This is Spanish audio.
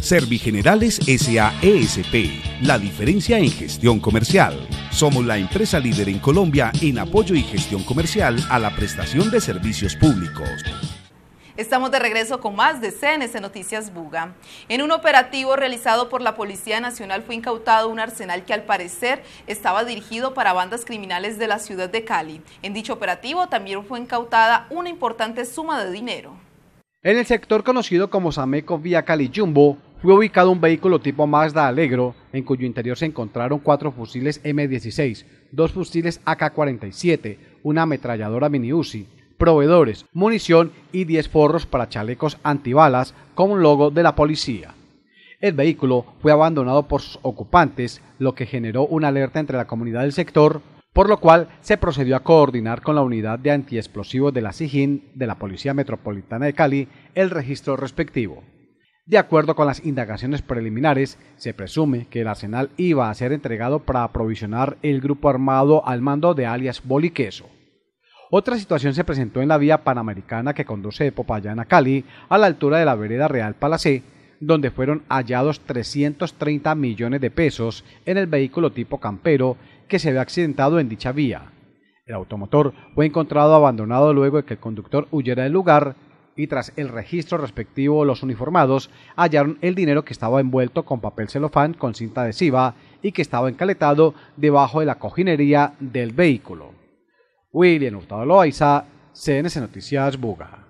Servigenerales SAESP, la diferencia en gestión comercial. Somos la empresa líder en Colombia en apoyo y gestión comercial a la prestación de servicios públicos. Estamos de regreso con más de CNS Noticias Buga. En un operativo realizado por la Policía Nacional fue incautado un arsenal que al parecer estaba dirigido para bandas criminales de la ciudad de Cali. En dicho operativo también fue incautada una importante suma de dinero. En el sector conocido como Sameco Vía Cali Jumbo, fue ubicado un vehículo tipo Mazda Allegro, en cuyo interior se encontraron cuatro fusiles M16, dos fusiles AK-47, una ametralladora mini proveedores, munición y 10 forros para chalecos antibalas con un logo de la policía. El vehículo fue abandonado por sus ocupantes, lo que generó una alerta entre la comunidad del sector, por lo cual se procedió a coordinar con la unidad de antiexplosivos de la SIGIN de la Policía Metropolitana de Cali el registro respectivo. De acuerdo con las indagaciones preliminares, se presume que el arsenal iba a ser entregado para aprovisionar el grupo armado al mando de alias Boliqueso. Otra situación se presentó en la vía panamericana que conduce de Popayán a Cali, a la altura de la vereda Real Palacé, donde fueron hallados 330 millones de pesos en el vehículo tipo campero que se había accidentado en dicha vía. El automotor fue encontrado abandonado luego de que el conductor huyera del lugar y tras el registro respectivo los uniformados hallaron el dinero que estaba envuelto con papel celofán con cinta adhesiva y que estaba encaletado debajo de la cojinería del vehículo. William Hurtado Loaiza, CNC Noticias Buga.